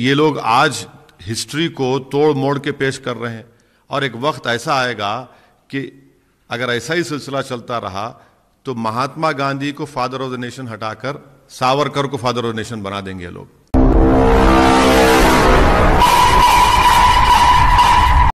ये लोग आज हिस्ट्री को तोड़ मोड़ के पेश कर रहे हैं और एक वक्त ऐसा आएगा कि अगर ऐसा ही सिलसिला चलता रहा तो महात्मा गांधी को फादर ऑफ द नेशन हटाकर सावरकर को फादर ऑफ द नेशन बना देंगे लोग